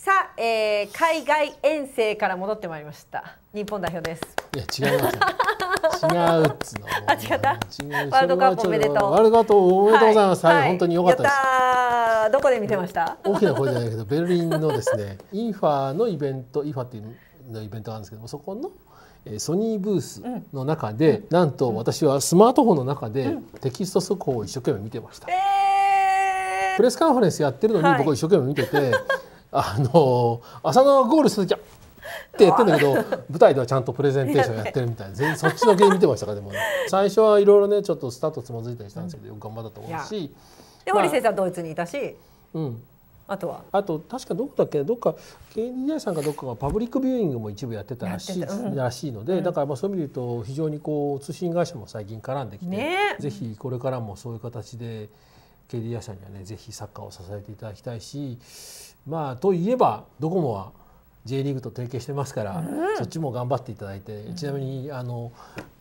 さあ、えー、海外遠征から戻ってまいりました日本代表ですいや違います違うっつのあ違ったワールドカップおめでとうワールドカップおめでとうございます、はい、はい、本当に良かったですどこで見てました大きな声じゃないけどベルリンのですねインファのイベントインファっていうのイベントがあるんですけどもそこのソニーブースの中で、うん、なんと私はスマートフォンの中で、テキスト速報を一生懸命見てました、えー、プレスカンファレンスやってるのに僕一生懸命見てて、はいあの浅野はゴールしじゃはってやってんだけど舞台ではちゃんとプレゼンテーションやってるみたいな全そっちのゲーム見てましたかでも、ね、最初はいろいろねちょっとスタートつまずいたりしたんですけど、よく頑張ったと思うし。で堀先生はドイツにいたし、まあ、うん、あとはあと確かどこだっけどっか KDDI さんかどっかがパブリックビューイングも一部やってたらしいうん、らしいので、だからまあそういう意味で言うと非常にこう通信会社も最近絡んできて、ね、ぜひこれからもそういう形で KDDI さんにはねぜひサッカーを支えていただきたいし。まあといえばドコモは J リーグと提携してますから、うん、そっちも頑張っていただいてちなみにあの、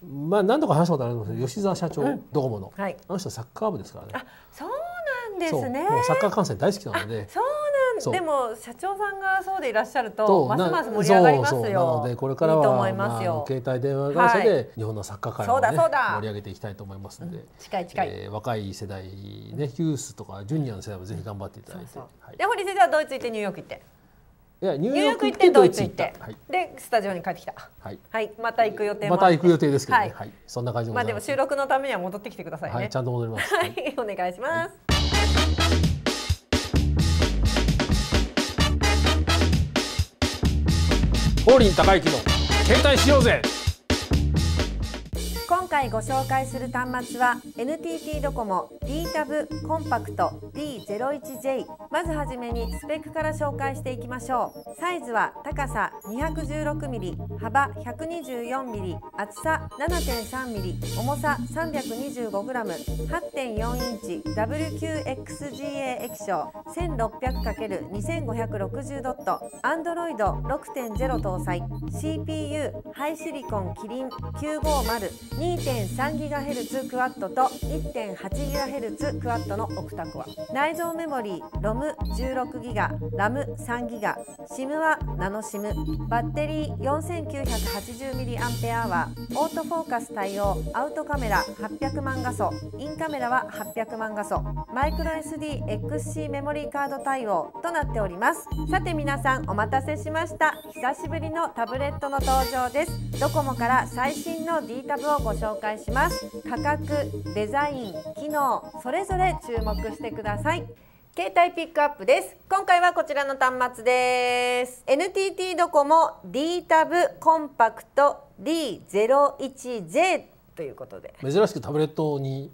まあ、何度か話したことあるんですけど吉澤社長、うん、ドコモの、はい、あの人サッカー部ですからね。あそうなんですねもうサッカー観戦大好きなのででも社長さんがそうでいらっしゃるとますます盛り上がりますよ。そうそうなのでこれからは、いいまあ、携帯電話会社で日本の作家界を、ね、盛り上げていきたいと思いますので、うん、近い近い、えー、若い世代ねヒュースとかジュニアの世代もぜひ頑張っていただいて。そうそうはい、で堀先生はドイツ行ってニューヨーク行って。いやニューヨーク行ってドイツ行って、はい、でスタジオに帰ってきた。はい、はい、また行く予定また行く予定ですけど、ね、はい、はい、そんな感じま。まあでも収録のためには戻ってきてくださいね。はい、ちゃんと戻ります。はい、お願いします。王林高之の「携帯しようぜ」今回ご紹介する端末は NTT ドコモ d タブコンパクト D01J まずはじめにスペックから紹介していきましょうサイズは高さ 216mm 幅 124mm 厚さ 7.3mm 重さ 325g8.4 インチ WQXGA 液晶 1600×2560 ドット Android6.0 搭載 CPU ハイシリコンキリン950 2.3GHz クワッドと 1.8GHz クワッドのオクタコア内蔵メモリー ROM16GB RAM3GB SIM はナノ SIM バッテリー 4980mAh オートフォーカス対応アウトカメラ800万画素インカメラは800万画素マイクロ SDXC メモリーカード対応となっておりますさて皆さんお待たせしました久しぶりのタブレットの登場ですドコモから最新の D タブをご紹紹介します価格デザイン機能それぞれ注目してください携帯ピックアップです今回はこちらの端末です NTT ドコモ D タブコンパクト D01J ということで珍しくタブレットに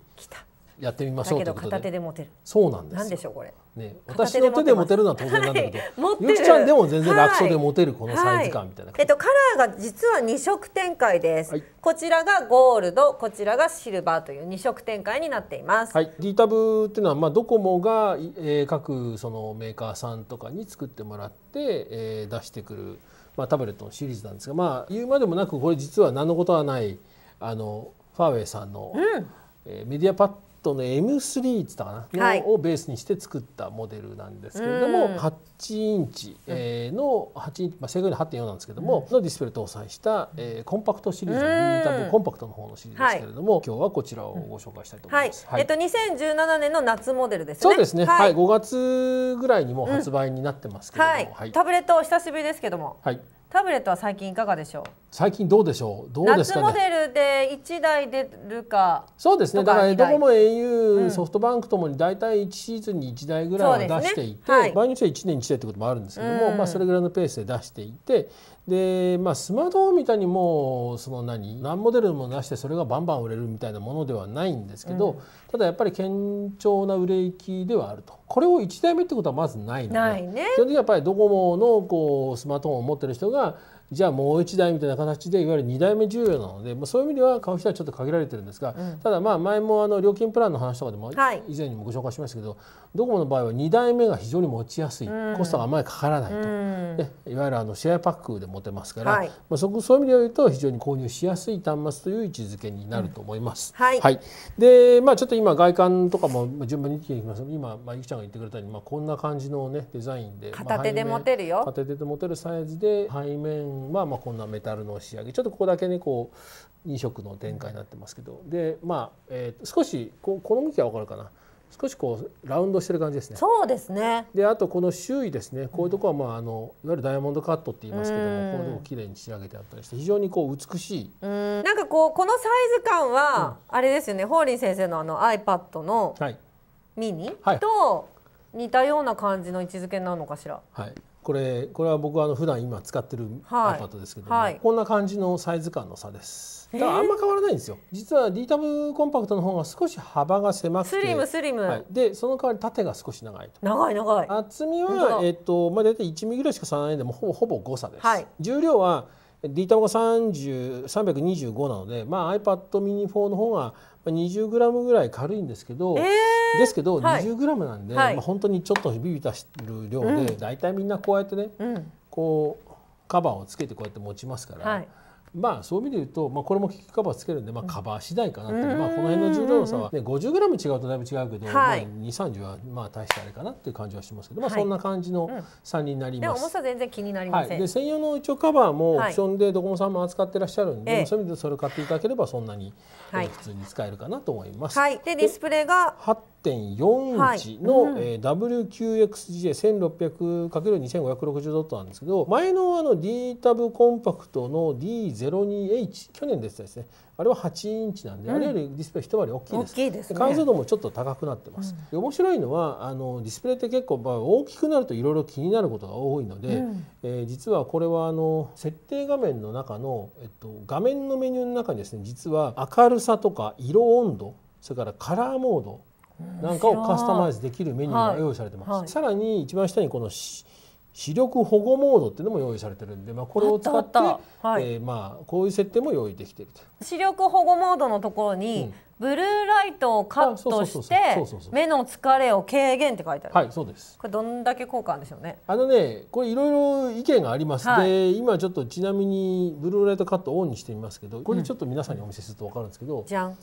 やってみましょうけど片手で持てるそうなんですなんでしょうこれね、私の手で持てるのは当然なんだけど、はい、ゆきちゃんでも全然楽勝で持てるこのサイズ感みたいな、はいはい、えっと、カラーが実は2色展開です、はい、こちらがゴールドこちらがシルバーという2色展開になっています、はい、D タブっていうのは、まあ、ドコモが、えー、各そのメーカーさんとかに作ってもらって、えー、出してくる、まあ、タブレットのシリーズなんですが、まあ、言うまでもなくこれ実は何のことはないあのファーウェイさんの、うんえー、メディアパッドトの M3 っつったかな、はい、をベースにして作ったモデルなんですけれども、8インチ、えの8インチ、まあ、正確に8.4なんですけども、のディスプレイ搭載した、えー、コンパクトシリーズ、ミニタコンパクトの方のシリーズですけれども、はい、今日はこちらをご紹介したいと思います。はい、えっと2017年の夏モデルですね。そうですね。はい、5月ぐらいにも発売になってますけれども、タブレット久しぶりですけども。はい。タブレットは最近いかがでしょう最近どうでしょうどうですか、ね、夏モデルで一台出るかそうですねだからドコモ au、うん、ソフトバンクともに大体一シーズンに一台ぐらいは出していて、ねはい、場合によっては一年一台ってこともあるんですけども、うん、まあ、それぐらいのペースで出していてでまあスマートフォンみたいにもうその何何モデルもなしてそれがバンバン売れるみたいなものではないんですけど、うん、ただやっぱり堅調な売れ行きではあるとこれを1台目ってことはまずないので、ね、基本的にやっぱりドコモのこうスマートフォンを持ってる人がじゃあもう1台みたいな形でいわゆる2台目重要なので、まあ、そういう意味では買う人はちょっと限られてるんですが、うん、ただまあ前もあの料金プランの話とかでも以前にもご紹介しましたけど、はいドコモの場合は2台目が非常に持ちやすい、うん、コストがあまりかからないと、うん、いわゆるあのシェアパックで持てますから、はい、まあ、そこそういう意味で言うと非常に購入しやすい端末という位置づけになると思います。うん、はい、はい、で、まあ、ちょっと今外観とかも順番に聞いていきます今、まあ、ゆきちゃんが言ってくれたように、まあ、こんな感じの、ね、デザインで片手で持てるよ、まあ、片手で持てるサイズで背面はまあこんなメタルの仕上げちょっとここだけねこう2色の展開になってますけどでまあ、えー、少しここの向きは分かるかな。少しこうラウンドしてる感じですね。そうですね。であとこの周囲ですね、こういうとこはまああのいわゆるダイヤモンドカットって言いますけども、こういうとこ綺麗に仕上げてあったりして非常にこう美しい。うんなんかこうこのサイズ感は、あれですよね、法林先生のあの iPad のミニ、はい、と似たような感じの位置づけなのかしら。はい。これこれは僕はあの普段今使ってるアパートですけども、はいはい、こんな感じのサイズ感の差です。だあんま変わらないんですよ。実は D タブコンパクトの方が少し幅が狭くて、スリムスリム。はい、でその代わり縦が少し長いと。長い長い。厚みはえっとまあ大体1ミリぐらいしか差ないんでもほぼほぼ誤差です。重量は D タブが30 325なので、まあ iPad mini 4の方が 20g ぐらい軽いんですけど。えーですけど 20g なんで、はいまあ、本当にちょっとビビたしる量で、うん、大体みんなこうやってね、うん、こうカバーをつけてこうやって持ちますから、はい、まあそういう意味で言うと、まあ、これもキックカバーつけるんで、まあ、カバー次第かなって、うん、まあ、この辺の重量の差は、ね、50g 違うとだいぶ違うけど、はい、まあ、230はまあ大してあれかなっていう感じはしますけど、まあ、そんな感じの3になります、はいうん、重さ全然気になりません、はい、で専用の一応カバーもオプションでドコモさんも扱ってらっしゃるんで、はい、そういう意味でそれを買っていただければそんなに、はい、普通に使えるかなと思います。はい、でディスプレイが8.4インチの、はいうんえー、WQXGA1600×2560 ドットなんですけど前のあの D タブコンパクトの DZ 02H 去年ですねあれは8インチなんで、うん、あれよりディスプレイ一回り大きいです、ね、解像度もちょっと高くなってます、うん、面白いのはあのディスプレイって結構、まあ、大きくなるといろいろ気になることが多いので、うん、えー、実はこれはあの設定画面の中の、えっと、画面のメニューの中にですね実は明るさとか色温度それからカラーモードなんかをカスタマイズできるメニューが用意されてます。はい、さらに一番下にこの視力保護モードっていうのも用意されてるんで、まあ、これを使って、えまあ、こういう設定も用意できていると視力保護モードのところに、うん、ブルーライトをカットして目の疲れを軽減って書いてあるはいそうですこれどんだけ効果あるんでしょうねあのねこれいろいろ意見があります、はい、で今ちょっとちなみにブルーライトカットをオンにしてみますけどこれちょっと皆さんにお見せすると分かるんですけど、うん、じゃん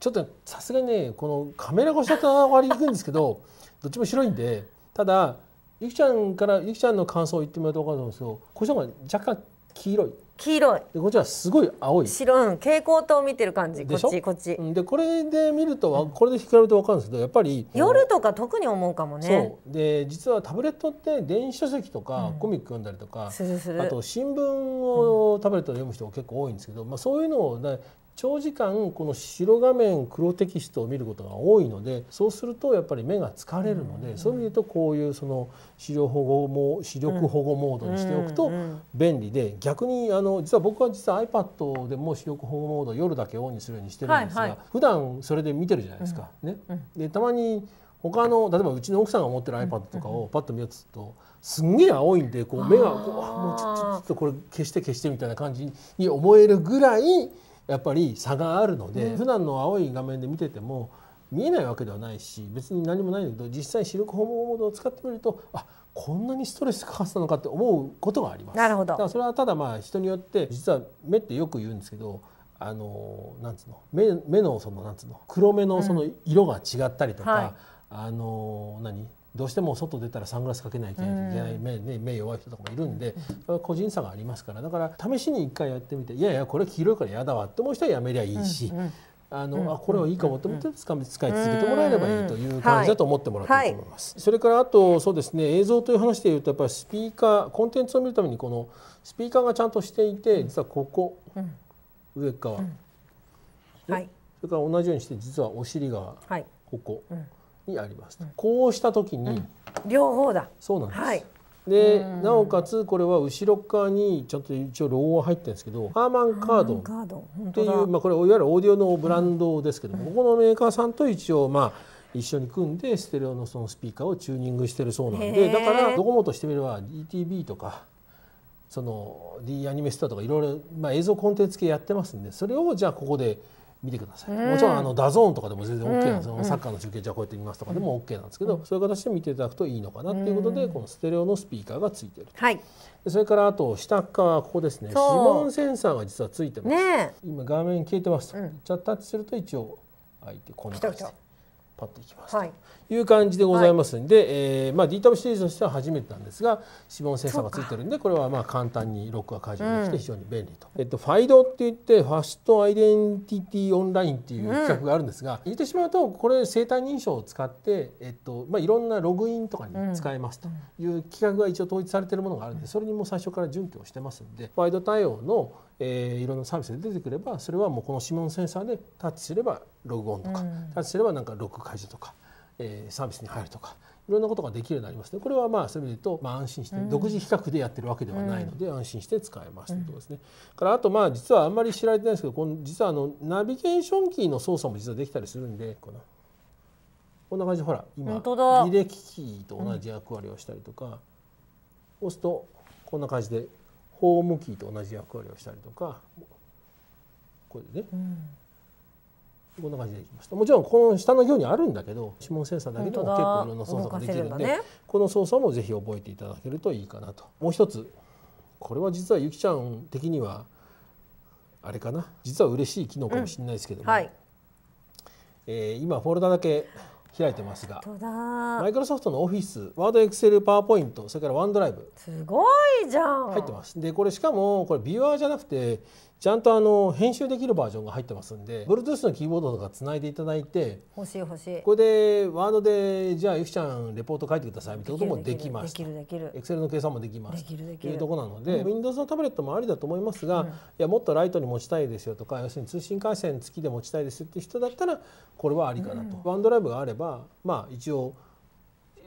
ちょっとさすがにねこのカメラ越しだと分割りにくいんですけど どっちも白いんでただゆきちゃんからゆきちゃんの感想を言ってもらうと分かると思うんですけどこっちの方が若干黄色い黄色いでこっちはすごい青い白うん蛍光灯を見てる感じこっちこっちでこれで見るとこれで比べると分かるんですけどやっぱり夜とか特に思うかもねで実はタブレットって電子書籍とか、コミック読んだりとかあと新聞をタブレットで読む人結構多いんですけど、まあ、そういうのを、ね、長時間この白画面黒テキストを見ることが多いのでそうするとやっぱり目が疲れるので、そういう意味で言うとこういうその視力保護も視力保護モードにしておくと便利で、逆にあの実は僕は実は iPad でも視力保護モード夜だけオンにするようにしてるんですが、はいはい、普段それで見てるじゃないですか。ね、でたまに他の例えばうちの奥さんが持ってる iPad とかをパッと見ようとするとすんげえ青いんでこう目がこうあもうちょっとこれ消して消してみたいな感じに思えるぐらいやっぱり差があるので、うん、普段の青い画面で見てても見えないわけではないし別に何もないんだけど実際視力訪問モードを使ってみるとあこんなにストレスかかってたのかって思うことがあります。なるほどだからそれはただまあ人によって実は目ってよく言うんですけどあのなんつうの目目のそのなんつうの黒目のその色が違ったりとか、うんはい、あの何どうしても外出たらサングラスかけないといけない目,、目弱い人とかもいるんで個人差がありますからだから試しに一回やってみていやいやこれ黄色いから嫌だわって思う人はやめりゃいいし。あの、あこれはいいかもと思って使い続けてもらえればいいという感じだと思ってもらっていいと思います。はい、それからあとそうですね映像という話でいうとやっぱりスピーカーコンテンツを見るためにこのスピーカーがちゃんとしていて実はここ、うん、上側、うん、はい、それから同じようにして実はお尻側、はい、ここ。うんにあります、うん、こうした時に、両方だそうなんです、はい、でなおかつこれは後ろ側にちょっと一応ロゴは入ってるんですけどハーマン・カードっていうまあ、これいわゆるオーディオのブランドですけども、ここのメーカーさんと一応まあ一緒に組んでステレオのそのスピーカーをチューニングしてるそうなんでだからドコモとしてみれば DTB とかその D アニメスターとかいろいろ、まあ、映像コンテンツ系やってますんでそれをじゃあここで見てください、もちろんあのダゾーンとかでも全然 OK なんですよ、うん、サッカーの中継じゃあこうやって見ますとかでも OK なんですけど、うん、そういう形で見ていただくといいのかなっていうことで、このステレオのスピーカーがついてる、はい、それからあと下側ここですね指紋センサーが実はついてます、ね、今画面消えてますと、うん、じゃあタッチすると一応開いてこんな感じで。パッといきますという感じでございますんで、はい、えー、まあ、D タブシリーズとしては初めてなんですが指紋センサーがついてるんでこれはまあ簡単にロックが解除できて非常に便利と。うん、えっと、ファイドっていってファストアイデンティティオンラインっていう企画があるんですが、うん、言ってしまうとこれ生体認証を使って、えっとまあ、いろんなログインとかに使えますという企画が一応統一されてるものがあるんでそれにも最初から準拠をしてますんでファイド対応のえー、いろんなサービスで出てくればそれはもうこの指紋センサーでタッチすればログオンとか、うん、タッチすればなんかロック解除とか、えー、サービスに入るとかいろんなことができるようになりますねこれはまあそういう意味で言うと、まあ、安心して、独自比較でやってるわけではないので、うん、安心して使えますということですね。からあとまあ実はあんまり知られてないですけどこの実はあのナビゲーションキーの操作も実はできたりするんでこのこんな感じほら今履歴キーと同じ役割をしたりとか、押すとこんな感じでホームキーと同じ役割をしたりとかこれでね、うん、こんな感じできましたもちろんこの下の行にあるんだけど指紋センサーだけでも結構いろんな操作ができるんで、ね、この操作もぜひ覚えていただけるといいかなと。もう一つこれは実はゆきちゃん的にはあれかな実は嬉しい機能かもしれないですけども、うんはい、えー、今フォルダだけ開いてますがマイクロソフトのオフィスワードエクセルパワーポイントそれからワンドライブすごいじゃん入ってますでこれしかもこれビューアーじゃなくてちゃんとあの編集できるバージョンが入ってますんで Bluetooth のキーボードとかつないでいただいて欲しい欲しいこれでワードでじゃあゆきちゃんレポート書いてくださいみたいなこともできますできるできる e x c e の計算もできますというとこなので、うん、Windows のタブレットもありだと思いますが、うん、いやもっとライトに持ちたいですよとか要するに通信回線付きで持ちたいですって人だったらこれはありかなと、うん、ワンドライブがあればまあ一応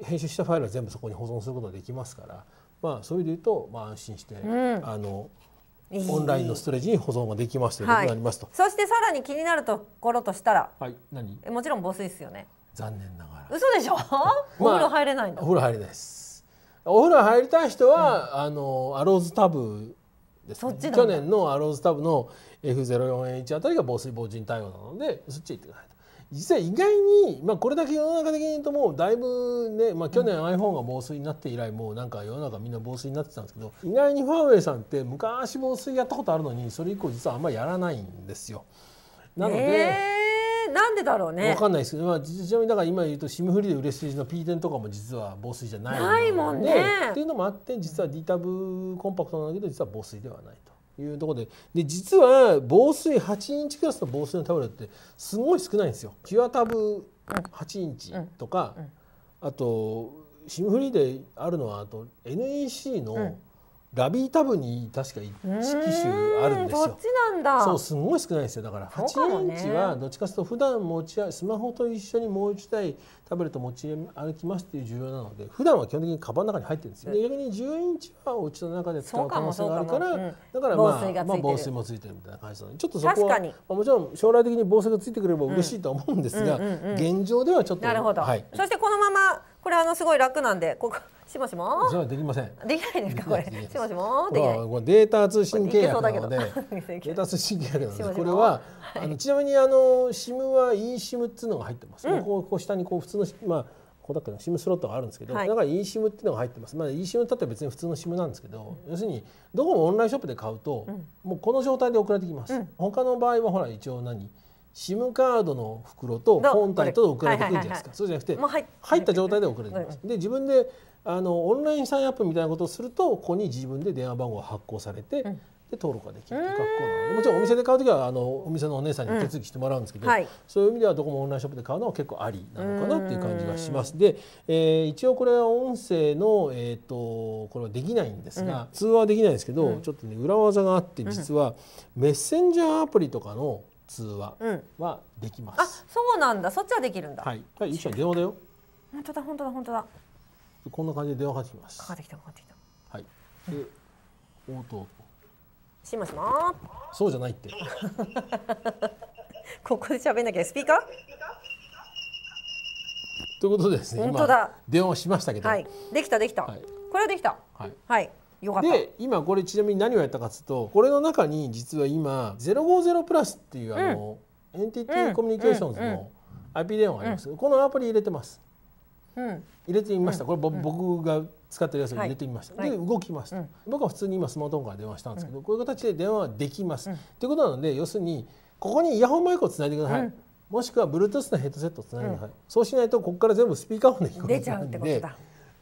編集したファイルは全部そこに保存することができますからまあそういうで言うとまあ安心して、あのオンラインのストレージに保存ができましたいうこなりますと、そしてさらに気になるところとしたら、はい、何えもちろん防水ですよね残念ながら嘘でしょ お風呂入れないんお風呂入れないですお風呂入りたい人は、うん、あのアローズタブですね去年のアローズタブの F04H あたりが防水防塵対応なのでそっち行ってください実は意外に、まあ、これだけ世の中的に言うともうだいぶね、まあ、去年 iPhone が防水になって以来もうなんか世の中みんな防水になってたんですけど意外にファーウェイさんって昔防水やったことあるのにそれ以降実はあんまりやらないんですよ。なので、えー、なんでだろうね。わかんないですけど、まあ、ちなみにだから今言うとシムフリーで売れ筋の P10 とかも実は防水じゃないないもんね。っていうのもあって実は D タブコンパクトなんだけど実は防水ではないと。いうところでで実は防水8インチクラスの防水のタオルってすごい少ないんですよ。キュアタブ8インチとか、うんうん、あとシムフリーであるのはあと NEC の、ラビータブに確か1機種あるんですよ。そっちなんだ。そうすごい少ないですよ。だから八インチはどっちかというと普段持ちスマホと一緒にもう一台タブレット持ち歩きますっていう重要なので、普段は基本的にカバンの中に入ってるんですよ。逆に十インチはお家の中で使う可能性があるから、かかだからまあ、まあ、防水もついてるみたいな感じなので、ちょっとそこは、まあ、もちろん将来的に防水がついてくれれば嬉しいと思うんですが、現状ではちょっとなるほど、はい。そしてこのままこれあのすごい楽なんでここ。しもしも。それはできません。できないですかこれ。しもしもできない。これデータ通信契約なので、データ通信契約なので、これはあのちなみにあの SIM は eSIM っていうのが入ってます。こうこう下にこう普通のまあこうだっけな SIM スロットがあるんですけど、だから eSIM っていうのが入ってます。まあ eSIM だったら別に普通の SIM なんですけど、要するにどこもオンラインショップで買うと、もうこの状態で送られてきます。他の場合はほら一応何 SIM カードの袋と本体と送られてくるじゃないですか、そうじゃなくて入った状態で送られてきます、で自分であのオンラインサインアップみたいなことをするとここに自分で電話番号が発行されて、で登録ができるという格好なのでもちろんお店で買う時はあのお店のお姉さんに手続きしてもらうんですけど、そういう意味ではどこもオンラインショップで買うのは結構ありなのかなっていう感じがします。で、えー、一応これは音声の、えー、とこれはできないんですが、通話はできないんですけど、ちょっとね裏技があって実はメッセンジャーアプリとかの通話はできます、うん、あそうなんだそっちはできるんだはい一きち電話だよ本当だ本当だ本当だこんな感じで電話かけますかかってきたかかってきたはいで、うん、応答しましまそうじゃないって ここで喋んなきゃスピーカーということですね本当だ電話しましたけど、はい、できたできた、はい、これはできたはい、はいで今これちなみに何をやったかっつうとこれの中に実は今050プラスっていうあの、うん、エンティティコミュニケーションズの IP 電話があります、うん、このアプリ入れてます、うん、入れてみました、これ、僕が使ってるやつを入れてみました、で動きます、僕は普通に今スマートフォンから電話したんですけど、こういう形で電話はできます、うん、っていうことなので要するにここにイヤホンマイクをつないでください、もしくは Bluetooth のヘッドセットをつないでください、そうしないとここから全部スピーカーフォンで聞こえちゃうんで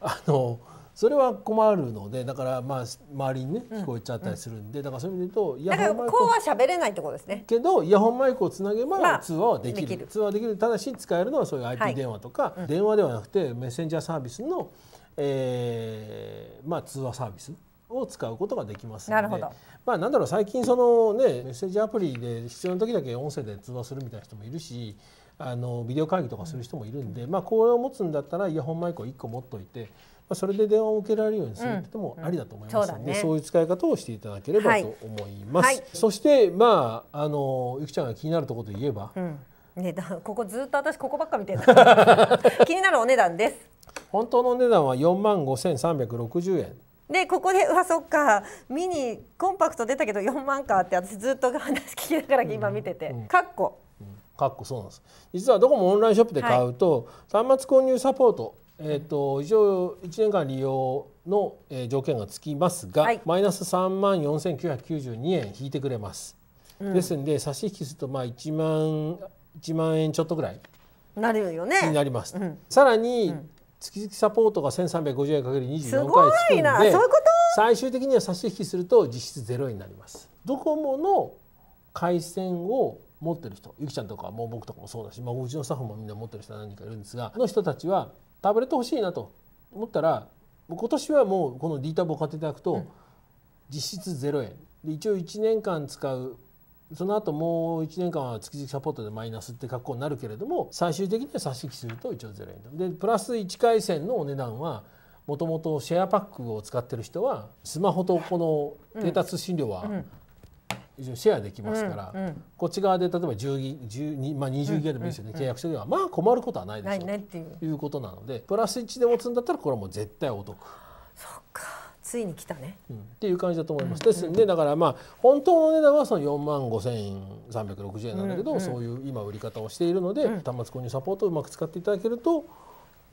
あのそれは困るのでだからまあ周りにね聞こえちゃったりするんで、うん、だからそういう意味で言うとイヤホンマイクこうは喋れないってことですねけどイヤホンマイクをつなげば通話はできるまある、通話できるただし使えるのはそういう IP 電話とか、はい、電話ではなくてメッセンジャーサービスの、えーまあ、通話サービスを使うことができますなるほどまあなんだろう最近そのねメッセージアプリで必要な時だけ音声で通話するみたいな人もいるしあのビデオ会議とかする人もいるんで、まあこれを持つんだったらイヤホンマイクを1個持っといてまあ、それで電話を受けられるようにするってもありだと思いますので、うんうんそうね、そういう使い方をしていただければと思います。はいはい、そしてまああのゆきちゃんが気になるところといえば、値段ここずっと私ここばっか見てる 気になるお値段です本当の値段は4万5360円でここでうわそっかミニコンパクト出たけど4万かって私ずっと話聞きながら今見てて、うんうん、かっこかっこそうなんです実はどこもオンラインショップで買うと、はい、端末購入サポートえーと、一応1年間利用の、え条件がつきますが、はい、マイナス3万4992円引いてくれます、うん、ですんで差し引きするとまあ1万1万円ちょっとぐらいなるよねになります、うん、さらに、月々サポートが1350円かける24回つくんで最終的には差し引きすると実質ゼロ円になりますドコモの回線を持ってる人ゆきちゃんとかもう僕とかもそうだし、まあ、うちのスタッフもみんな持ってる人何人かいるんですがの人たちはタブレット欲しいなと思ったら今年はもうこの D タブを買っていただくと、実質0円で一応1年間使うその後もう1年間は月々サポートでマイナスって格好になるけれども最終的には差し引きすると一応0円でプラス1回戦のお値段はもともとシェアパックを使ってる人はスマホとこのデータ通信料は、うんうんシェアできますから、うんうん、こっち側で例えば10ギ1まあ、20ギガでもいいですよね、うんうんうん、契約書ではまあ困ることはないでしょう、ね、ということなのでプラス1で持つんだったらこれはもう絶対お得。そっかついに来たね、うん、っていう感じだと思います。ですんでだからまあ本当の値段はその4万5360円なんだけど、うんうん、そういう今売り方をしているので、端末購入サポートをうまく使っていただけると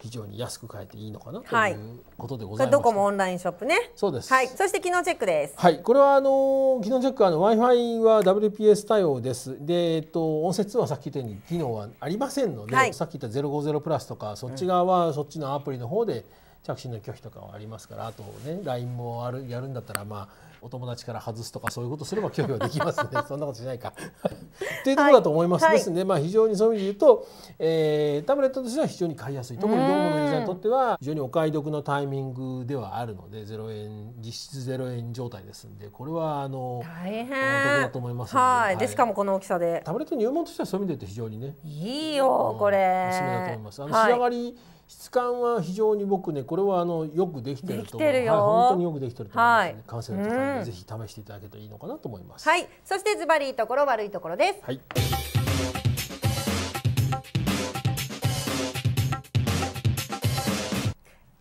非常に安く買えていいのかなということでございます。ドコモオンラインショップね。そうです。はい。そして機能チェックです。はい。これはあの機能チェックあの Wi-Fi は WPS 対応です。で、えっと音節はさっき言ったように機能はありませんので、はい、さっき言ったゼロ五ゼロプラスとかそっち側はそっちのアプリの方で着信の拒否とかはありますから、あとね LINE もあるやるんだったらまあ。お友達から外すとかそういうことすれば拒否はできますね そんなことしないか。と いうところだと思います、はい、ですので、まあ、非常にそういう意味で言うと、えー、タブレットとしては非常に買いやすい特にドームのユーザーにとっては非常にお買い得のタイミングではあるので0円実質0円状態ですのでこれはあの大変お得だと思いますはいでしかもこの大きさでタブレット入門としてはそういう意味で言うと非常にねいいよ、これおすすめだと思います。あの仕上がり、はい質感は非常に僕ねこれはあのよくできてると思う。はい、本当によくできてると思います、ね、はい、完成の時にぜひ試していただけるといいのかなと思います。はい。そしてズバリいいところ悪いところです。はい。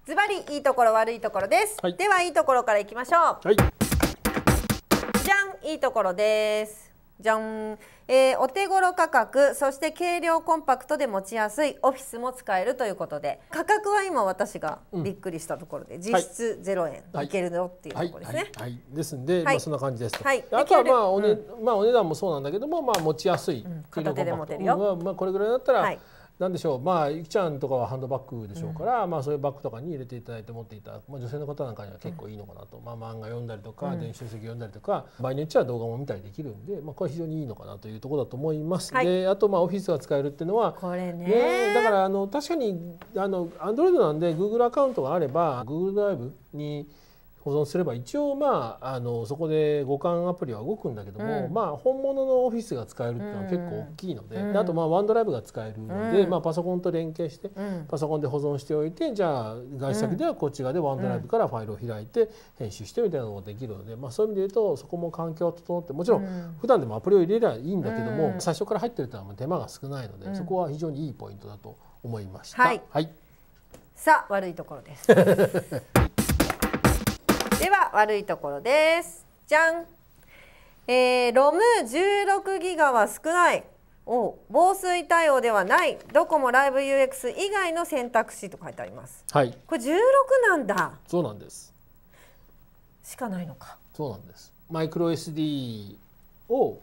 ズバリいいところ悪いところです。はい、ではいいところからいきましょう。はい。じゃんいいところです。じゃん、えー、お手頃価格そして軽量コンパクトで持ちやすいオフィスも使えるということで価格は今私がびっくりしたところで、うん、実質0円、い、けるよっていうところですね。はい、はいはい、ですんで、まあ、そんな感じですと、はい、あとはまあお、ねうん、まあ、お値段もそうなんだけども、まあ、持ちやすい、うん、片手で持てるよ、まあ、これぐらいだったら、はいなんでしょうまあゆきちゃんとかはハンドバッグでしょうから、うん、まあそういうバッグとかに入れていただいて持っていただく、まあ、女性の方なんかには結構いいのかなと、うん、まあ漫画読んだりとか、うん、電子書籍読んだりとか場合によっちゃ動画も見たりできるんで、まあ、これ非常にいいのかなというところだと思います、はい、であとまあオフィスが使えるっていうのはこれね、ね、だからあの確かにあの Android なんで Google アカウントがあれば Google ドライブに保存すれば一応まああのそこで互換アプリは動くんだけども、うん、まあ本物のオフィスが使えるっていうのは結構大きいのでうんで、あとまあワンドライブが使えるので、うん、まあ、パソコンと連携して、パソコンで保存しておいてじゃあ外出先ではこっち側でワンドライブからファイルを開いて編集してみたいなのができるので、まあ、そういう意味で言うとそこも環境は整ってもちろん普段でもアプリを入れればいいんだけども、最初から入ってるというのは手間が少ないので、そこは非常にいいポイントだと思いました。はい、はい、さあ悪いところです では悪いところですじゃん、えー、ロム16ギガは少ないお防水対応ではないドコモライブ UX 以外の選択肢と書いてありますはいこれ16なんだそうなんですしかないのかそうなんですマイクロ SD を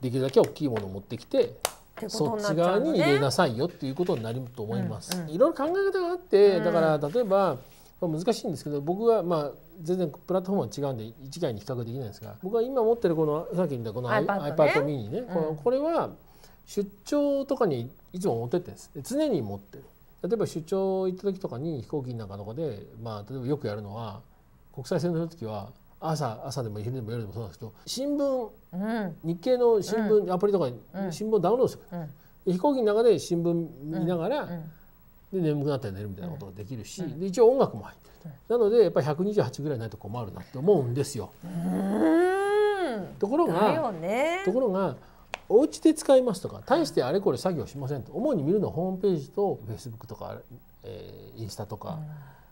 できるだけ大きいものを持ってきて、ね、そっち側に入れなさいよっていうことになると思います、うんうん、いろいろ考え方があってだから例えば、まあ、難しいんですけど僕はまあ全然プラットフォームは違うんで一概に比較できないですが僕は今持ってるこのさっき言ったこの iPad, ね mini ね、うん、このこれは出張とかにいつも持ってってんです常に持ってる例えば出張行った時とかに飛行機なんかとかで、まあ、例えばよくやるのは国際線の時は朝朝でも昼でも夜でもそうなんですけど新聞、うん、日経の新聞、うん、アプリとかに新聞ダウンロードする、飛行機の中で新聞見ながら、で眠くなったら寝るみたいなことができるし、うん、で一応音楽も入ってる、うん、なのでやっぱり128ぐらいないと困るなって思うんですよ。ところが、ね、ところがお家で使いますとか大してあれこれ作業しませんと主に見るのはホームページとフェイスブックとか、えー、インスタとか、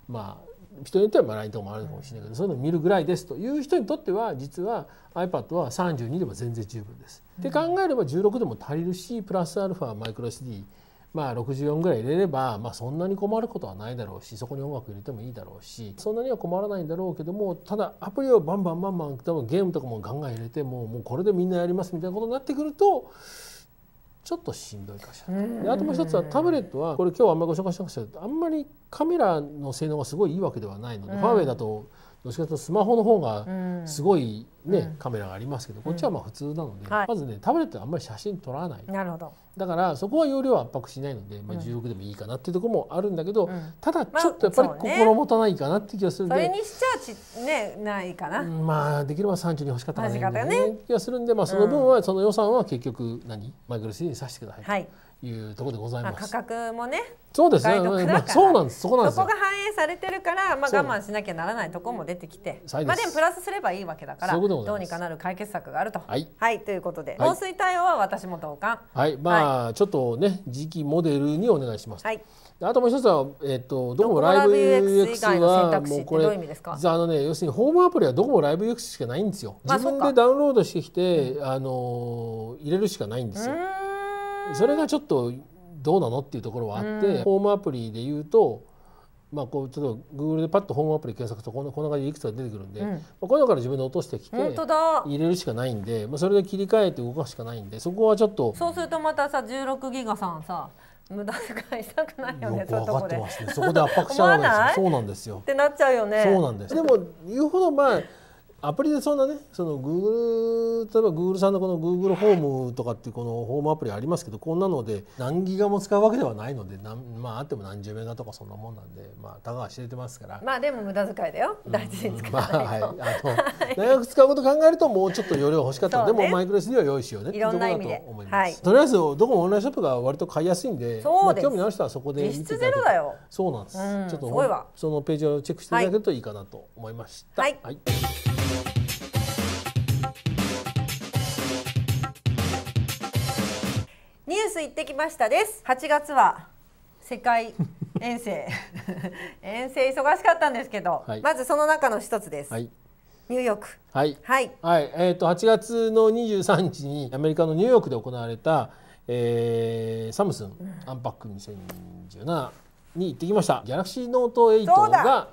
うん、まあ人によっては LINE とかもあるかもしれないけどそういうの見るぐらいですという人にとっては実は iPad は32でも全然十分です。って考えれば16でも足りるしプラスアルファマイクロ SD まあ、64ぐらい入れれば、まあ、そんなに困ることはないだろうしそこに音楽入れてもいいだろうしそんなには困らないんだろうけどもただアプリをバンバンバンバン多分ゲームとかもガンガン入れてもうもうこれでみんなやりますみたいなことになってくるとちょっとしんどいかしらあともう一つはタブレットはこれ今日はあんまりご紹介しましたけどあんまりカメラの性能がすごいいいわけではないのでファーウェイだと。どっちかというとスマホの方がすごいね、うん、カメラがありますけどこっちはまあ普通なので、うんはい、まずねタブレットはあんまり写真撮らないなるほどだからそこは容量は圧迫しないので、まあ、16でもいいかなっていうところもあるんだけど、うん、ただちょっとやっぱり心もたないかなって気がするんで、まあそね、それにしちゃねないかな、まあできれば32欲しかったかな、ね、ね、気がするんで、まあ、その分は、その予算は結局何マイクロシティにさせてください、はいいうところでございます。価格もね。そうですね。まあ、そうなんです。そこなんです。そこが反映されてるから、まあ我慢しなきゃならないところも出てきて、まあでもプラスすればいいわけだから、うどうにかなる解決策があると。はい。はい、ということで、防水対応は私も同感。はい。まあ、ちょっとね時期モデルにお願いします。はい。あともう一つは、えっ、と、どコもライブ UX はどういう意味ですかこれあのね要するにホームアプリはどこもライブ UX しかないんですよ、まあ、自分でダウンロードしてきて、うん、あの入れるしかないんですよ。それがちょっとどうなのっていうところはあって、ホームアプリで言うと。まあ、こうちょっと Google でパッとホームアプリ検索とこんなこんな感じでいくつか出てくるんで、うんまあ、このから自分で落としてきて入れるしかないんで、まあ、それで切り替えて動かすしかないんでそこはちょっとそうするとまたさ16ギガさんさ無駄遣いしたくないよねよく分かってますねそこで圧迫しちゃうわけですよ そうなんですよってなっちゃうよねそうなんですでも言うほどまあアプリでそんなねそのグーグル例えば Google さんのこの Google ホームとかっていうこのホームアプリありますけどこんなので何ギガも使うわけではないのでまああっても何十メガとかそんなもんなんでまあたかが知れてますからまあでも無駄遣いだよ大事に使わないと、まあはい、あの長く使うこと考えるともうちょっと容量欲しかったでもマイクロ SD は用意しようねっていうところだと思います、はい、とりあえずどこもオンラインショップが割と買いやすいんでまあ、興味のある人はそこで見てゼロだよそうなんです、うん、ちょっとそのページをチェックしていただけるといいかなと思いました、はい、はいス行ってきましたです8月は世界遠征 遠征忙しかったんですけど、はい、まずその中の一つです、はい、ニューヨークはい、はい、はい、えっ、ー、と8月の23日にアメリカのニューヨークで行われた、えー、サムスン、うん、アンパック2017に行ってきましたギャラクシーノート8が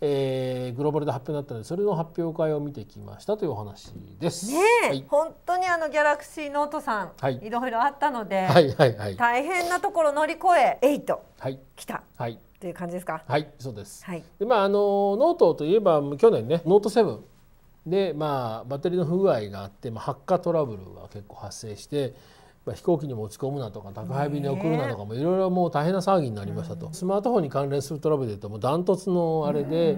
えー、グローバルで発表になったのでそれの発表会を見てきましたというお話です。ね、はい、本当にあのギャラクシーノートさん、はい、いろいろあったので、はいはいはい、大変なところ乗り越え8、はい、来た。はいという感じですか。はい、そうです。はい、で、まああのノートといえば去年ね、ノート7でまあバッテリーの不具合があって、まあ発火トラブルが結構発生して、飛行機に持ち込むなとか宅配便に送るなとかもいろいろもう大変な騒ぎになりましたと、スマートフォンに関連するトラブルでいうともうダントツのあれで、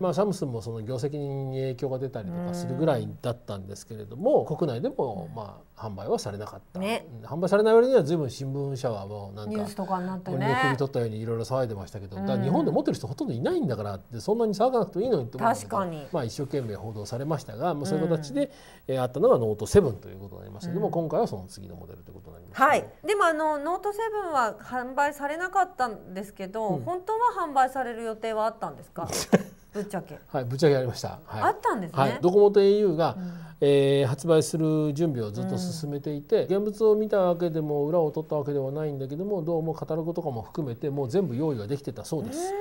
まあ、サムスンもその業績に影響が出たりとかするぐらいだったんですけれども国内でもまあ販売はされなかった、ね、販売されない割には随分新聞社はもうなんかニりーに首取ったようにいろいろ騒いでましたけど、だ日本で持ってる人ほとんどいないんだからってそんなに騒がなくていいのにと思確かまあ、一生懸命報道されましたが、まあ、そういう形で、えあったのがノート7ということになりましたけども、今回はその次のモデルとってことになります、ね、はい。でもあのノートセブンは販売されなかったんですけど、うん、本当は販売される予定はあったんですか。ぶっちゃけ。はい、ぶっちゃけありました。はい、あったんですね。はい、ドコモと au が、うん、えー、発売する準備をずっと進めていて、うん、現物を見たわけでも裏を取ったわけではないんだけども、どうもカタログとかも含めてもう全部用意ができてたそうです。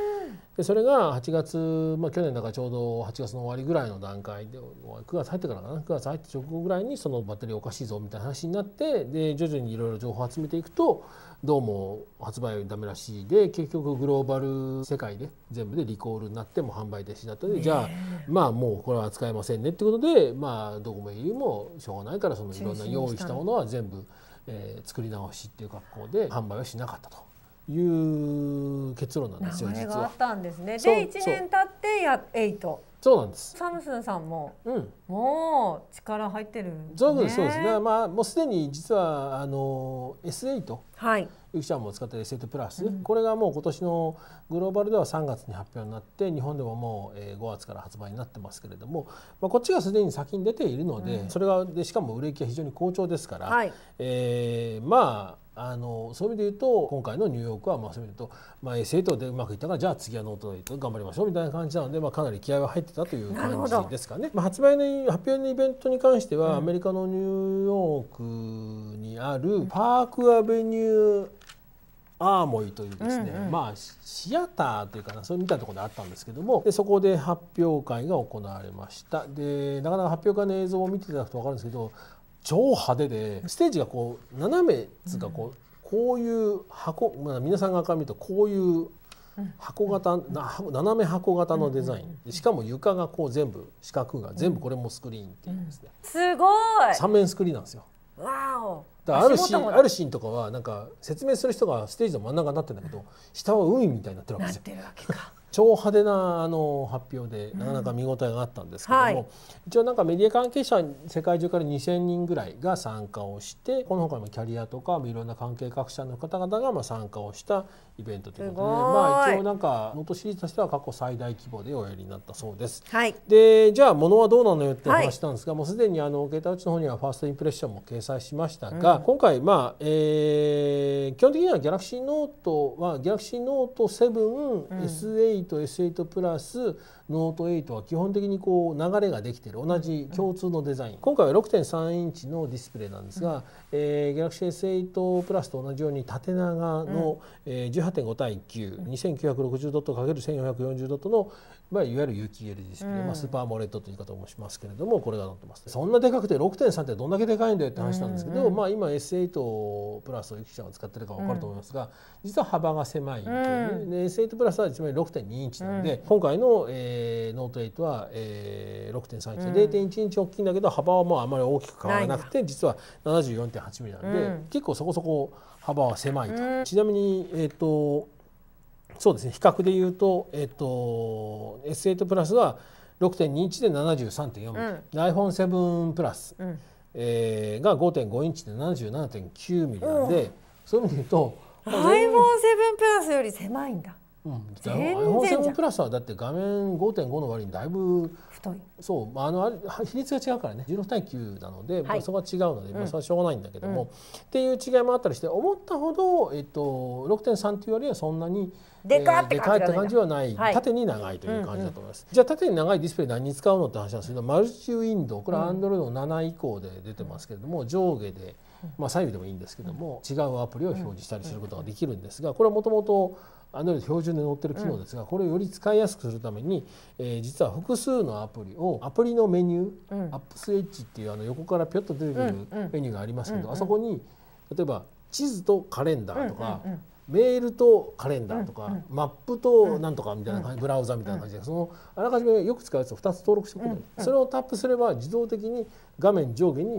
でそれが8月、まあ、去年だからちょうど8月の終わりぐらいの段階で9月入ってからかな9月入って直後ぐらいにそのバッテリーおかしいぞみたいな話になってで徐々にいろいろ情報を集めていくとどうも発売ダメらしいで結局グローバル世界で全部でリコールになっても販売停止になったので、じゃあまあもうこれは扱えませんねってことでまあどこも言うもしょうがないからそのいろんな用意したものは全部、えー、作り直しっていう格好で販売はしなかったと。いう結論なんですよ実は。あったんですね。で1年経ってや8。そうなんです。サムスンさんも、うん、もう力入ってる、ね、そうですね。まあもうすでに実はあの S8、はい、ゆきちゃんも使ってる S8 プラス、これがもう今年のグローバルでは3月に発表になって、日本でももう5月から発売になってますけれども、まあこっちがすでに先に出ているので、うん、それがでしかも売れ行きが非常に好調ですから、はい、えー、まああのそういう意味で言うと今回のニューヨークはまあそういう意味で言うと、まあ、SA でうまくいったからじゃあ次はノートで頑張りましょうみたいな感じなので、まあ、かなり気合は入ってたという感じですかね。まあ、発売の発表のイベントに関しては、アメリカのニューヨークにあるパークアベニューアーモイというですね、うんうん、まあシアターというかなそういうみたいなところであったんですけどもでそこで発表会が行われましたでなかなか発表会の映像を見ていただくと分かるんですけど超派手でステージがこう斜めつかこう、こういう箱、まあ、皆さんがから見るとこういう箱型、な斜め箱型のデザイン、うしかも床がこう全部四角が全部これもスクリーンっていうですね、すごい三面スクリーンなんですよ。わおだあるシーンあるシーンとかはなんか説明する人がステージの真ん中になってんだけど下は海みたいになってるわけですよ。なってるわけか超派手なあの発表でなかなか見応えがあったんですけども、うんはい、一応なんかメディア関係者世界中から2,000人ぐらいが参加をしてこの他にもキャリアとかいろんな関係各社の方々がまあ参加をしたイベントということで、まあ、一応なんか能登シリーズとしては過去最大規模でおやりになったそうです。はい、でじゃあものはどうなのよって話したんですが、はい、もうすでにあのゲータウチの方にはファーストインプレッションも掲載しましたが、うん、今回まあ、えー、基本的にはギャラクシーノートはギャラクシーノート7、うん、S8、S8 プラスノート8は基本的にこう流れができてる同じ共通のデザイン、うん、今回は6.3インチのディスプレイなんですが、うん、えー、Galaxy S8 プラスと同じように縦長の、うん、えー、18.5対92960ドット ×1440 ドットのいわゆる有機 l ディスプレイ、うん、まあ、スーパーモレットという言い方もしますけれどもこれが載ってますそんなでかくて6.3ってどんだけでかいんだよって話なんですけど、まあ、今 S8 プラスをゆきちゃんが使ってるか分かると思いますが、実は幅が狭いという、うん、S8 プラスは1枚6.2インチなんで、今回の、えーえー、ノート8は、えー、6.3イうん、0.1インチ大きいんだけど幅はもうあまり大きく変わらなくて実は74.8ミリなんで、うん、結構そこそこ幅は狭いと。うん、ちなみに、えーと、そうですね比較で言うと,、えーと、S8 プラスは6.2インチで73.4ミリ、iPhone7 プラス、うえが5.5インチで77.9ミリなんで、そういう意味で言うと iPhone7 プラスより狭いんだ。うん、iPhone7 プラスはだって画面5.5の割にだいぶ太いそう、まあ、あの比率が違うからね16対9なので、はい、まあ、そこは違うので、まあ、それはしょうがないんだけども、うん、っていう違いもあったりして思ったほど、えっと、6.3というよりはそんなに。でかって感じはない、はい、縦に長いという感じだと思います、うんうん、じゃあ縦に長いディスプレイ何に使うのって話なんですけどマルチウィンドウこれはアンドロイド7以降で出てますけれども、上下でまあ、左右でもいいんですけども違うアプリを表示したりすることができるんですがこれはもともと Android 標準で載ってる機能ですがこれをより使いやすくするために、え実は複数のアプリをアプリのメニュー、アップスエッジっていうあの横からぴょっと出てくるメニューがありますけど、あそこに例えば地図とカレンダーとか、メールとカレンダーとか、マップとなんとかみたいな感じ、ブラウザみたいな感じでそのあらかじめよく使うやつを2つ登録しておくる。それをタップすれば自動的に画面上下に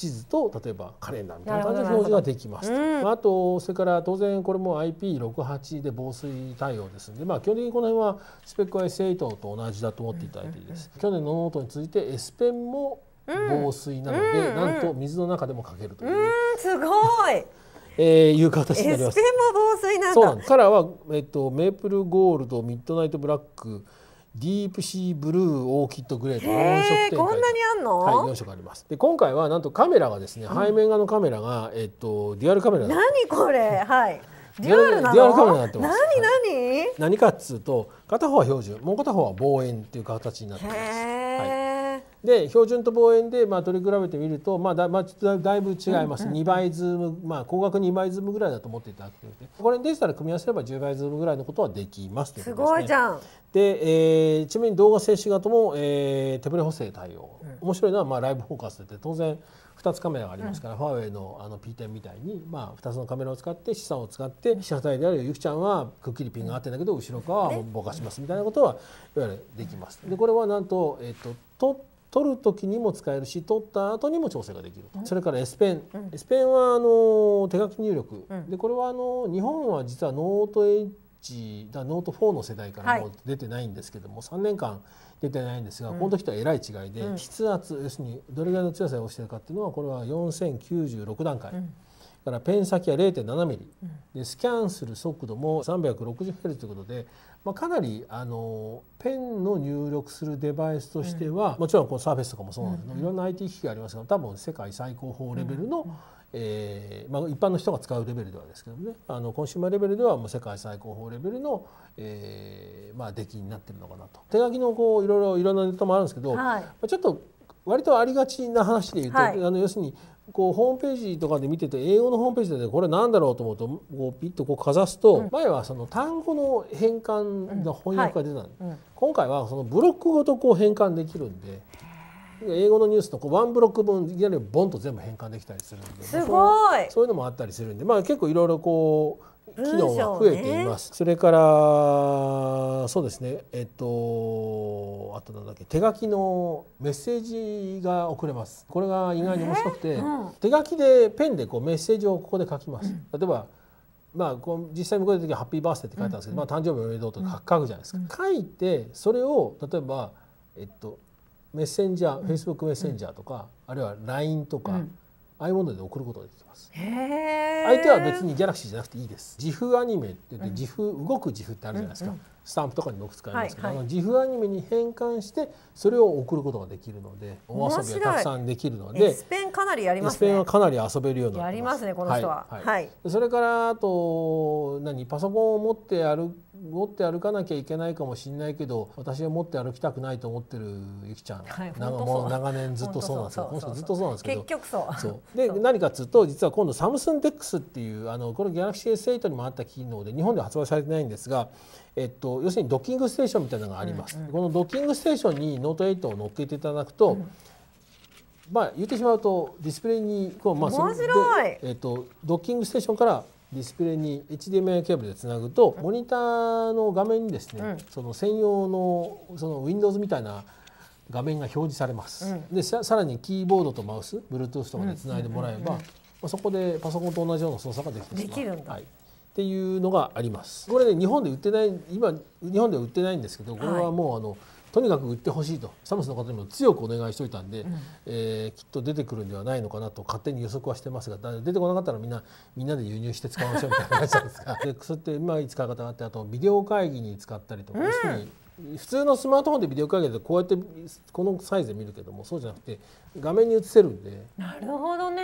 地図と例えばカレンダーみたいな感じで表示ができます、うん、あとそれから当然これも IP68 で防水対応ですので、まあ、基本的にこの辺はスペック S8 と同じだと思っていただいていいです、去年のノートについて S ペンも防水なので、うん、なんと水の中でもかけるという、すごい えー、いう形になります。S ペンも防水なんだ。そうなんです。カラーはえっとメープルゴールド、ミッドナイトブラック、ディープシーブルーオーキッドグレーと4色展こんなにあんの？はい、4色あります。で今回はなんとカメラがですね、うん、背面側のカメラがえっとデュアルカメラ。何これ？はい。デュアルなの？デュアルカメラになってます。何何、はい？何かっつうと片方は標準、もう片方は望遠っていう形になってます。はい。で標準と望遠でまあ取り比べてみると、まあだまあ、だいぶ違います、うんうん、2倍ズーム、まあ、高額2倍ズームぐらいだと思っていただくいてこれにデジタル組み合わせれば10倍ズームぐらいのことはできますす,、ごいじゃんで、えー、ちなみに動画静止画とも、えー、手ぶれ補正対応、うん、面白いのは、まあ、ライブフォーカスで当然2つカメラがありますから、うん、ファーウェイのあの P10 みたいに、まあ、2つのカメラを使って資産を使って被写体であるゆきちゃんはくっきりピンが合ってんだけど後ろ側はぼかしますみたいなことはいわゆるできます。でこれはなんと,、えーとと取る時にも使えるし取った後にも調整ができる、うん、それから S ペン、うん、S ペンはあの手書き入力、うん、でこれはあの日本は実はノート H だノート4の世代からもう出てないんですけども、はい、3年間出てないんですが、この時とはえらい違いで、筆圧要するにどれぐらいの強さをしてるかっていうのはこれは4096段階。だからペン先は0 7ミリでスキャンする速度も 360Hz ということで、まあ、かなりあのペンの入力するデバイスとしては、うん、もちろんこのサーフェスとかもそうなんですけど、うん、いろんな IT 機器がありますが多分世界最高峰レベルの、うん、えー、まあ、一般の人が使うレベルではですけどねあのコンシューマーレベルではもう世界最高峰レベルの、えーまあ、出来になってるのかなと手書きのこういろいろいろんなネタもあるんですけど、はい、まあ、ちょっと割とありがちな話で言うと、はい、あの要するにこうホームページとかで見てて英語のホームページで、これなんだろうと思うとこうピッとこうかざすと、前はその単語の変換の翻訳が出た、ん今回はそのブロックごとこう変換できるんで。英語のニュースのこうワンブロック分いきなりボンと全部変換できたりするんですごいそういうのもあったりするんで、まあ、結構いろいろこう機能が増えています。ね、それからそうですねえっとあとなんだっけ手書きのメッセージが送れます。これが意外に面白くて、うん、手書きでペンでこうメッセージをここで書きます。例えばまあ、こう実際向こうで時は「ハッピーバースデー」って書いたんですけど、まあ、誕生日おめでとうとか書くじゃないですか。書いてそれを例えば、えっと、メッセンジャー、フェイスブックメッセンジャーとか、あるいは LINE とか、ああいうで送ることができます。相手は別にギャラクシーじゃなくていいです。自負アニメって言って、自負、動く自負ってあるじゃないですか。スタンプとかにもく使いますけど、はいはい、あの自負アニメに変換してそれを送ることができるので、お遊びがたくさんできるので、スペンかなりやります、ね、スペンはかなり遊べるようになりますねこの人は。はい。はい、それからあと何パソコンを持って歩持って歩かなきゃいけないかもしれないけど私は持って歩きたくないと思ってるゆきちゃん、はい、もう長年ずっとそうなんですよこの人ずっとそうなんですけど結局そうで何かっつうと実は今度サムスンデックスっていうあのこれ Galaxy S8 にもあった機能で日本では発売されてないんですが、えっと、要するにドッキングステーションみたいなのがあります。うんうん、このドッキングステーションにノート8を乗っけていただくと、うん、まあ言ってしまうとディスプレイにこうまあ面白いえっとドッキングステーションからディスプレイに HDMI ケーブルでつなぐとモニターの画面にですね、うん、その専用のその Windows みたいな画面が表示されます、うん、でさらにキーボードとマウス Bluetooth とかでつないでもらえば、まそこでパソコンと同じような操作ができてしまう。できるんだ、はいっていうのがあります。これね日本で売ってない今日本では売ってないんですけどこれはもうあの、はいとにかく売ってほしいとサムスの方にも強くお願いしておいたんで、うん、えー、きっと出てくるんではないのかなと勝手に予測はしてますが出てこなかったらみんなみんなで輸入して使いましょうみたいな話なんですが でそやってうまい使い方があってあとビデオ会議に使ったりとか、うん、普通のスマートフォンでビデオ会議でこうやってこのサイズで見るけどもそうじゃなくて画面に映せるんでなるほどね、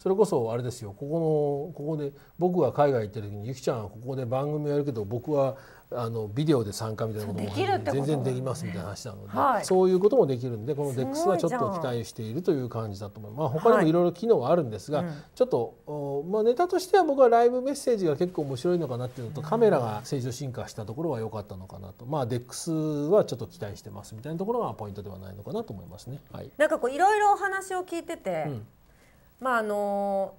それこそあれですよここのここで僕が海外行ってる時にゆきちゃんはここで番組をやるけど僕はあのビデオで参加みたいなことも全然できますみたいな話なので、はい、そういうこともできるんでこの DEX はちょっと期待しているという感じだと思います。まあ、他にもいろいろ機能はあるんですが、はいちょっと、まあ、ネタとしては僕はライブメッセージが結構面白いのかなっていうのとカメラが正常進化したところは良かったのかなと、まあ、DEX はちょっと期待してますみたいなところがポイントではないのかなと思いますね。はい、なんかこういろいろお話を聞いてて、うん、まああの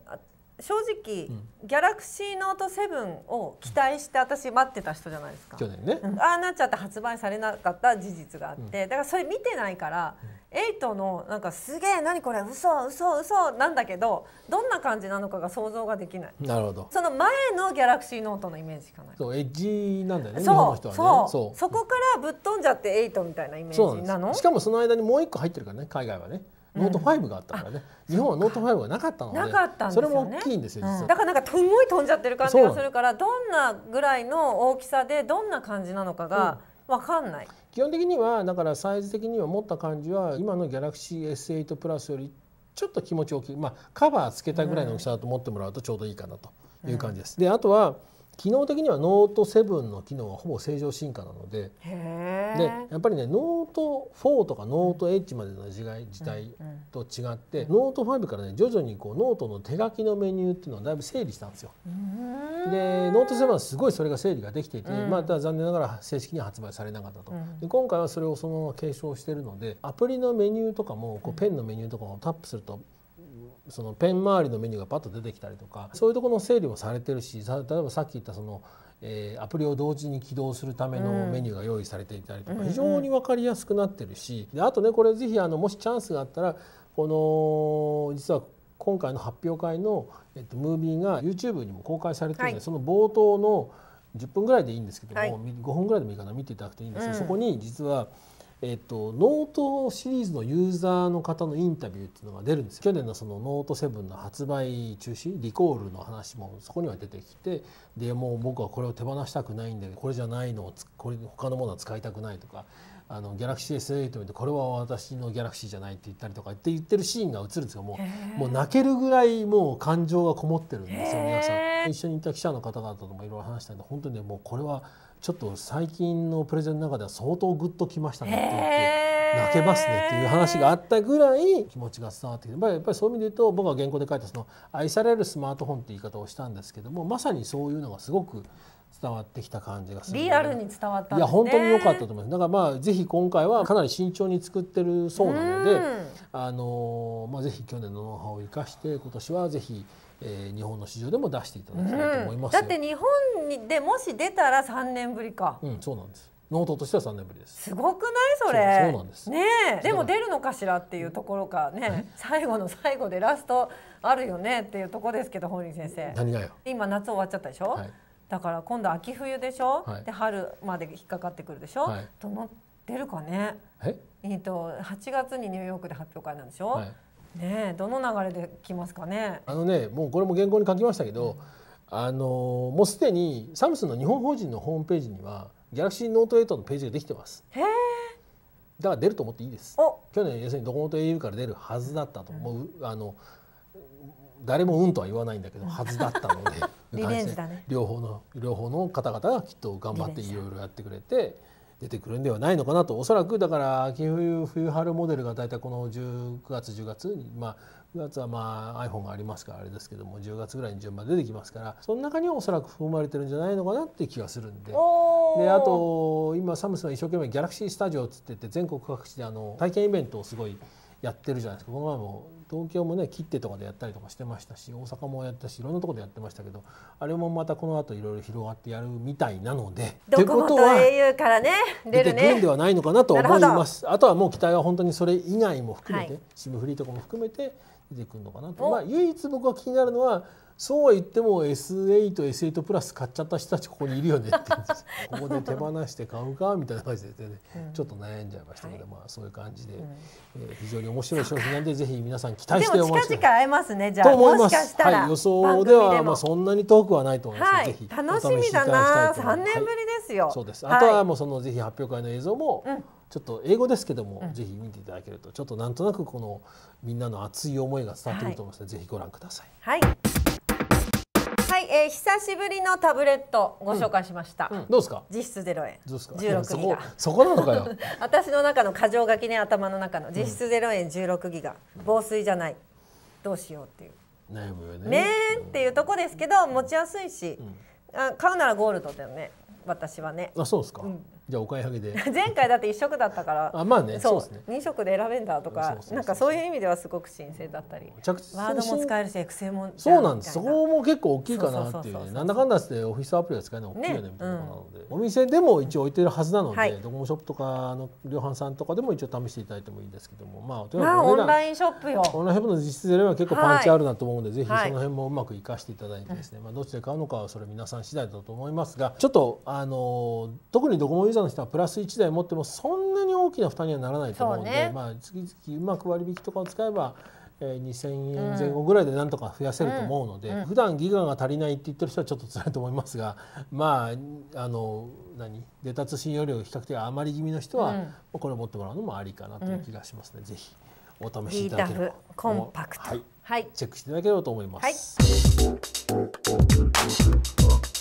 正直、うん、ギャラクシーノート7を期待して私待ってた人じゃないですか去年ね、うん、ああなっちゃって発売されなかった事実があって、うん、だからそれ見てないから、うん、エイトのなんかすげえ何これ嘘嘘嘘なんだけどどんな感じなのかが想像ができないなるほどその前のギャラクシーノートのイメージかなそうエッジなんだよねそうねそうそこからぶっ飛んじゃってエイトみたいなイメージなのしかもその間にもう一個入ってるからね海外はねノート5があったからね、日本はノート5がなかったのでなかったんですよ、ね、それも大きいんですよだからなんかんごい飛んじゃってる感じがするからどんなぐらいの大きさでどんな感じなのかが分かんない、うん、基本的にはだからサイズ的には持った感じは今のギャラクシー s 8プラスよりちょっと気持ち大きい、まあ、カバーつけたぐらいの大きさだと思ってもらうとちょうどいいかなという感じです。うん、であとは機能的にはノート7の機能はほぼ正常進化なのででやっぱりねノート4とかノート H までの時代時代と違って、うんうん、ノート5からね徐々にこうノートの手書きのメニューっていうのをだいぶ整理したんですよ。でノート7はすごいそれが整理ができていて、うん、まあ、ただ残念ながら正式に発売されなかったと、うん、で今回はそれをそのまま継承してるのでアプリのメニューとかもこうペンのメニューとかもタップするとそのペン周りのメニューがパッと出てきたりとかそういうところの整理もされてるし例えばさっき言ったその、えー、アプリを同時に起動するためのメニューが用意されていたりとか、非常に分かりやすくなってるしであとねこれ是非あのもしチャンスがあったらこの実は今回の発表会の、えっと、ムービーが YouTube にも公開されてるので、はい、その冒頭の10分ぐらいでいいんですけども、はい、5分ぐらいでもいいかな見ていただくといいんですけど、うん、そこに実はえっと、ノートシリーズのユーザーの方のインタビューっていうのが出るんです去年のそのノート7の発売中止リコールの話もそこには出てきてでもう僕はこれを手放したくないんでこれじゃないのをこれ他のものは使いたくないとかあのギャラクシー S8 見てこれは私のギャラクシーじゃないって言ったりとかって言ってるシーンが映るんですけどももう泣けるぐらいもう感情がこもってるんですよ皆さん。一緒にいた記者の方々ともいろいろ話したんで本当にねもうこれはちょっと最近のプレゼンの中では相当グッときましたねって言って泣けますねっていう話があったぐらい気持ちが伝わってきてやっぱりそういう意味で言うと僕は原稿で書いたその愛されるスマートフォンって言い方をしたんですけどもまさにそういうのがすごく伝わってきた感じがする、リアルに伝わった、ね、いや本当に良かったと思いますだからまあぜひ今回はかなり慎重に作ってるそうなので、あのまあぜひ去年のノウハウを生かして今年はぜひえー、日本の市場でも出していただきたいと思います、うん、だって日本にでもし出たら3年ぶりか、うん、そうなんですノートとしては3年ぶりですすごくないそれそうなんですねでも出るのかしらっていうところかね最後の 最後でラストあるよねっていうとこですけど本人先生何がよ今夏終わっちゃったでしょ、はい、だから今度秋冬でしょ、はい、で春まで引っかかってくるでしょ、はい、どの出るかねえっ、と8月にニューヨークで発表会なんでしょ、はいねどの流れで来ますかねあのねもうこれも原稿に書きましたけど、あのもうすでにサムスンの日本法人のホームページにはギャラクシーノート8のページができてますへえだから出ると思っていいです去年要するにドコモと au から出るはずだったと思う、うあの誰もうんとは言わないんだけどはずだったので リベンジだね 両方の両方の方々がきっと頑張っていろいろやってくれて。出てくるんではないのかなとおそらくだから秋冬冬春モデルが大体この9月10月まあ9月はまあ iPhone がありますからあれですけども10月ぐらいに順番出てきますからその中におそらく含まれてるんじゃないのかなって気がするんでであと今サムスンは一生懸命ギャラクシースタジオっつってて全国各地であの体験イベントをすごい。やってるじゃないですかこの前も東京もね切手とかでやったりとかしてましたし大阪もやったしいろんなとこでやってましたけどあれもまたこの後いろいろ広がってやるみたいなのでどことは au からね出てくるんではないのかなと思います、あとはもう期待は本当にそれ以外も含めて、はい、シフリーとかも含めて出てくるのかなと、まあ、唯一僕が気になるのはそうは言っても S8、S8 プラス買っちゃった人たちここにいるよねって ここで手放して買うかみたいな感じでね、うん、ちょっと悩んじゃいましたけど、はい、まあそういう感じで、うん、えー、非常に面白い商品なんで ぜひ皆さん期待してお待ちでも近々会えますねじゃあもしかしたら、はい、予想ではまあそんなに遠くはないと思います、はい、ぜひ楽しみだな三年ぶりですよ、はい、そうですあとはもうそのぜひ発表会の映像も、うんちょっと英語ですけども、うん、ぜひ見ていただけるとちょっとなんとなくこのみんなの熱い思いが伝わってくると思いますので、はい、ぜひご覧ください。はい、えー、久しぶりのタブレットご紹介しました。うんうん、どうですか？実質ゼロ円。どうですか？十六ギガ。そこなのかよ。私の中の過剰書きね頭の中の実質ゼロ円十六ギガ、防水じゃない。どうしようっていう。悩むよね。ねっていうとこですけど持ちやすいし、あ買うならゴールドだよね。私はね。あそうですか。うんじゃお買い上げで 前回だって1食だったからあまあねそうそう、ね、2食で選べんだとかなんかそういう意味ではすごく新鮮だったりワードも使えるしエクセルもそうなんですそこも結構大きいかなっていうねなんだかんだしてオフィスアプリが使えるの大きいよね、ね、みたいなのなので、うん、お店でも一応置いてるはずなので、はい、ドコモショップとかの量販さんとかでも一応試していただいてもいいんですけどもまあとにかくオンラインショップよオンラインショップの実質では結構パンチあるなと思うんで、はい、ぜひその辺もうまく生かしていただいてですね、はい、まあどっちで買うのかはそれ皆さん次第だと思いますがちょっとあの特にドコモ以上の人はプラス1台持ってもそんなに大きな負担にはならないと思うんで、ね、まあ、月々うまく割引とかを使えば、えー、2,000円前後ぐらいでなんとか増やせると思うので、うん、うん、普段ギガが足りないって言ってる人はちょっと辛いと思いますがまああの何データ通信容量比較的余り気味の人は、うん、これを持ってもらうのもありかなという気がしますね、うん、ぜひお試しいただければコンパクト、はい、はい、チェックしていただければと思います。はい